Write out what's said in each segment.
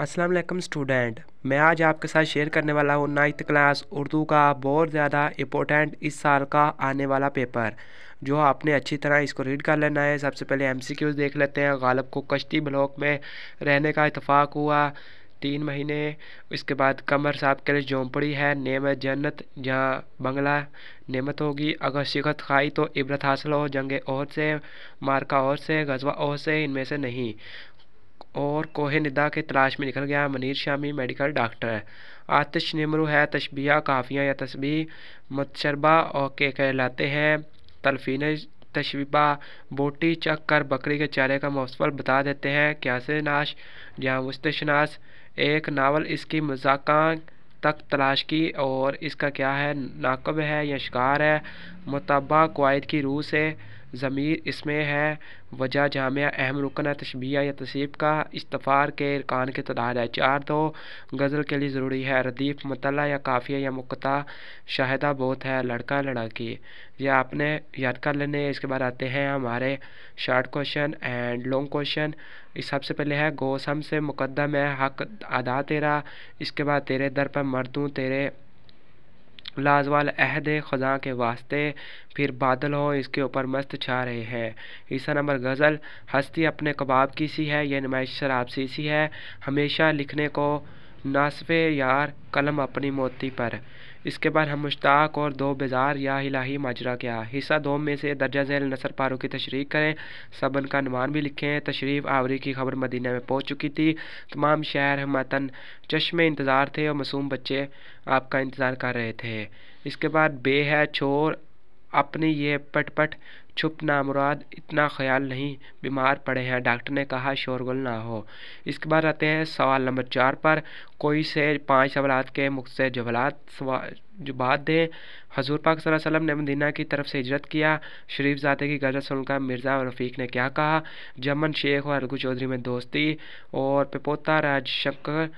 अस्सलाम वालेकुम स्टूडेंट मैं आज आपके साथ शेयर करने वाला हूँ नाइन्थ क्लास उर्दू का बहुत ज़्यादा इम्पोर्टेंट इस साल का आने वाला पेपर जो आपने अच्छी तरह इसको रीड कर लेना है सबसे पहले एमसीक्यूज देख लेते हैं गालब को कश्ती ब्लॉक में रहने का इतफ़ाक़ हुआ तीन महीने इसके बाद कमर साहब के लिए झोंपड़ी है नेमत जन्नत जहाँ बंगला नेमत होगी अगर शिकत खाई तो इबरत हासिल हो जंग और से मार्का और से गजवा और से इनमें से नहीं और कोहे निदा के तलाश में निकल गया मनीर शामी मेडिकल डॉक्टर आतिश निमरू है तशबिया काफियाँ या तस्बी मतशरबा और के कहलाते हैं तलफीन तशबा बोटी चक कर बकरी के चारे का मौसफल बता देते हैं क्यासे नाश या मुस्तनाश एक नावल इसकी मजाक तक तलाश की और इसका क्या है नाकब है या शिकार है मतबा कोद की रूह से ज़मीर इसमें है वजह जामिया अहम रुकन तशबिया या तसीब का इस्तफ़ार के इरकान के तदाद है चार दो गज़ल के लिए ज़रूरी है रदीफ़ मतला या काफ़िया या मुक्ता शाहिदा बहुत है लड़का लड़ाकी यह आपने याद कर लेने इसके बाद आते हैं हमारे short question and long question इस सबसे पहले है गौसम से मुकदम है हक अदा तेरा इसके बाद तेरे दर पर मर दूँ तेरे लाजवाल अहद खुदा के वास्ते फिर बादल हो इसके ऊपर मस्त छा रहे हैं ईसा नंबर गज़ल हस्ती अपने कबाब की सी है यह नुमाइश शराब सी सी है हमेशा लिखने को नासवे यार कलम अपनी मोती पर इसके बाद हम मुश्ताक और दो बेजार या इलाही माजरा क्या हिस्सा दो में से दर्जा जैल नसर पारों की तशरी करें सबन का नुमान भी लिखें तशरीफ आवरी की खबर मदीना में पहुंच चुकी थी तमाम शहर मतन चश्मे इंतज़ार थे और मासूम बच्चे आपका इंतज़ार कर रहे थे इसके बाद बे है छोर अपनी ये पटपट छुप ना मुराद इतना ख्याल नहीं बीमार पड़े हैं डॉक्टर ने कहा शोरगुल ना हो इसके बाद आते हैं सवाल नंबर चार पर कोई से पांच सवाल के मुख्त से जवालात जो बात दें हजूर पाक वसल्लम ने मदीना की तरफ से हिजरत किया शरीफ ज़ाते की गजल सुनकर मिर्ज़ा और रफ़ीक ने क्या कहा जमन शेख और अलगू चौधरी में दोस्ती और पिपोता राज शंकर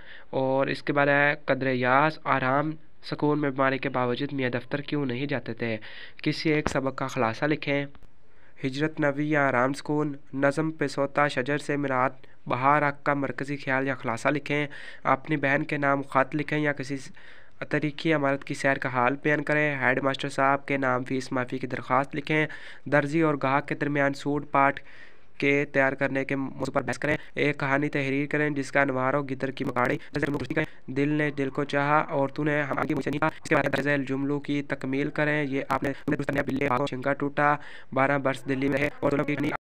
और इसके बाद है कदर यास आराम सुकून में बीमारी के बावजूद मियाँ दफ्तर क्यों नहीं जाते थे किसी एक सबक का ख़ुलासा लिखें हिजरत नबी या आराम सुकून नज़म पेसोता शजर से मिरात बहार हक का मरकज़ी ख्याल या खुलासा लिखें अपनी बहन के नाम ख़त लिखें या किसी तरीकी अमारत की सैर का हाल बयान करें हेड मास्टर साहब के नाम फीस माफ़ी की दरख्वास्त लिखें दर्जी और गाहक के दरमियान सूट पाठ के तैयार करने के मौजूद पर बहस करें एक कहानी तहरीर करें जिसका हो गिदर की मकाड़ी दिल ने दिल को चाह और तूने हमारी जुमलों की तकमील करें ये आपने टूटा बारह बर्स दिल्ली में रहे और